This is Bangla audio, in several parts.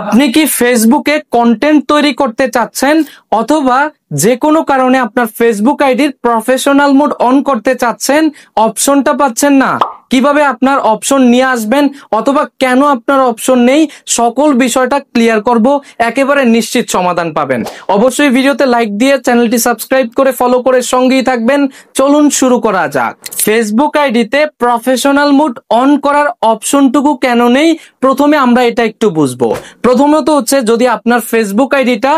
আপনি কি ফেসবুকে কন্টেন্ট তৈরি করতে চাচ্ছেন অথবা যে কোনো কারণে আপনার ফেসবুক আইডির প্রফেশনাল মোড অন করতে চাচ্ছেন অপশনটা পাচ্ছেন না কিভাবে আপনার অপশন নিয়ে আসবেন অথবা কেন আপনার অপশন নেই সকল বিষয়টা ক্লিয়ার করব একেবারে নিশ্চিত সমাধান পাবেন অবশ্যই ভিডিওতে লাইক দিয়ে চ্যানেলটি সাবস্ক্রাইব করে ফলো করে সঙ্গেই থাকবেন চলুন শুরু করা যাক ফেসবুক আইডিতে প্রফেশনাল মুড অন করার অপশনটুকু কেন নেই প্রথমে আমরা এটা একটু বুঝবো প্রথমত হচ্ছে যদি আপনার ফেসবুক আইডিটা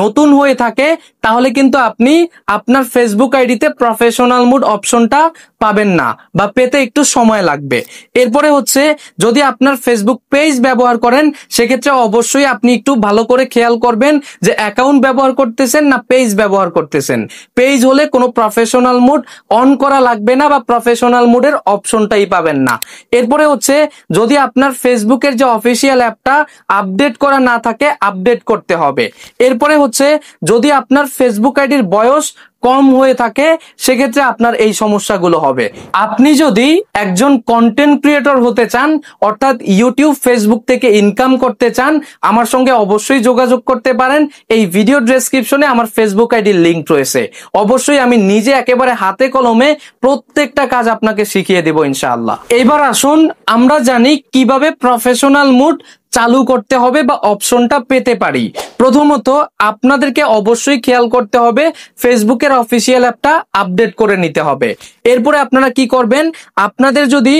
নতুন হয়ে থাকে তাহলে কিন্তু আপনি আপনার ফেসবুক আইডিতে প্রফেশনাল মুড অপশনটা পাবেন না বা পেতে একটু সময় সময় লাগবে এরপরে হচ্ছে যদি আপনার ফেসবুক পেজ ব্যবহার করেন সেক্ষেত্রে অবশ্যই আপনি একটু ভালো করে খেয়াল করবেন যে অ্যাকাউন্ট ব্যবহার করতেছেন না পেজ ব্যবহার করতেছেন পেজ হলে কোনো প্রফেশনাল মুড অন করা লাগবে না বা প্রফেশনাল মুডের অপশনটাই পাবেন না এরপরে হচ্ছে যদি আপনার ফেসবুকের যে অফিসিয়াল অ্যাপটা আপডেট করা না থাকে আপডেট করতে হবে এরপরে হচ্ছে যদি আপনার ফেসবুক আইডির বয়স কম হয়ে থাকে সেক্ষেত্রে আপনার এই সমস্যাগুলো হবে আপনি যদি একজন কন্টেন্ট ক্রিয়েটর হতে চান অর্থাৎ ইউটিউব ফেসবুক থেকে ইনকাম করতে চান আমার সঙ্গে অবশ্যই যোগাযোগ করতে পারেন এই ভিডিও ডেসক্রিপশনে আমার ফেসবুক আইডির লিঙ্ক রয়েছে অবশ্যই আমি নিজে একেবারে হাতে কলমে প্রত্যেকটা কাজ আপনাকে শিখিয়ে দেব ইনশাআল্লাহ এবার আসুন আমরা জানি কিভাবে প্রফেশনাল মুড চালু করতে হবে বা অপশনটা পেতে পারি প্রথমত আপনাদেরকে অবশ্যই খেয়াল করতে হবে ফেসবুকের অফিসিয়াল অ্যাপটা আপডেট করে নিতে হবে এরপরে আপনারা কি করবেন আপনাদের যদি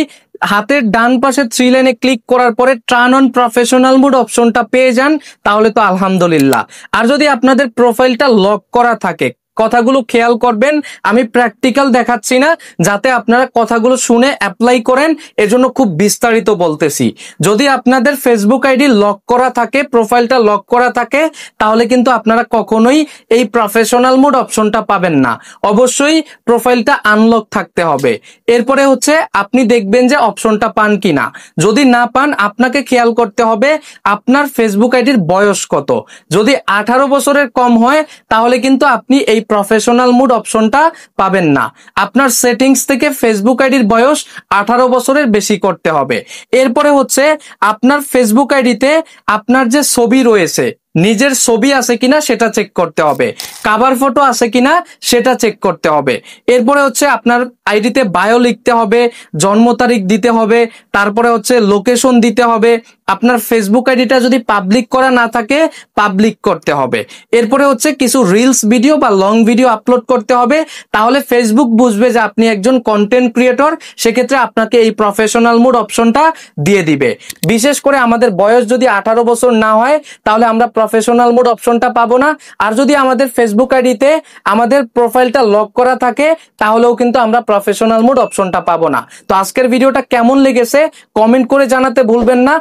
হাতের ডান পাশে থ্রি লাইনে ক্লিক করার পরে ট্রান অন প্রফেশনাল মুড অপশনটা পেয়ে যান তাহলে তো আলহামদুলিল্লাহ আর যদি আপনাদের প্রোফাইলটা লক করা থাকে কথাগুলো খেয়াল করবেন আমি প্র্যাকটিক্যাল দেখাচ্ছি না যাতে আপনারা কথাগুলো শুনে অ্যাপ্লাই করেন এজন্য খুব বিস্তারিত বলতেছি যদি আপনাদের ফেসবুক আইডি লক করা থাকে প্রোফাইলটা লক করা থাকে তাহলে কিন্তু আপনারা কখনোই এই প্রফেশনাল মোড অপশনটা পাবেন না অবশ্যই প্রোফাইলটা আনলক থাকতে হবে এরপরে হচ্ছে আপনি দেখবেন যে অপশনটা পান কিনা যদি না পান আপনাকে খেয়াল করতে হবে আপনার ফেসবুক আইডির বয়স কত যদি আঠারো বছরের কম হয় তাহলে কিন্তু আপনি এই প্রফেশনাল মুড অপশনটা পাবেন না আপনার সেটিংস থেকে ফেসবুক আইডির বয়স আঠারো বছরের বেশি করতে হবে এরপরে হচ্ছে আপনার ফেসবুক আইডিতে আপনার যে ছবি রয়েছে নিজের ছবি আছে কিনা সেটা চেক করতে হবে কাভার ফটো আছে কিনা সেটা চেক করতে হবে এরপরে হচ্ছে আপনার আইডিতে বায়ো লিখতে হবে জন্ম তারিখ দিতে হবে তারপরে হচ্ছে লোকেশন দিতে হবে আপনার ফেসবুক আইডিটা যদি পাবলিক করা না থাকে পাবলিক করতে হবে এরপরে হচ্ছে কিছু রিলস ভিডিও বা লং ভিডিও আপলোড করতে হবে তাহলে ফেসবুক বুঝবে যে আপনি একজন কন্টেন্ট ক্রিয়েটর সেক্ষেত্রে আপনাকে এই প্রফেশনাল মোড অপশনটা দিয়ে দিবে বিশেষ করে আমাদের বয়স যদি আঠারো বছর না হয় তাহলে আমরা প্রফেশনাল মোড অপশনটা পাবো না আর যদি আমাদের ফেসবুক আইডিতে আমাদের প্রোফাইলটা লক করা থাকে তাহলেও কিন্তু আমরা প্রফেশনাল মোড অপশনটা পাবো না তো আজকের ভিডিওটা কেমন লেগেছে কমেন্ট করে জানাতে ভুলবেন না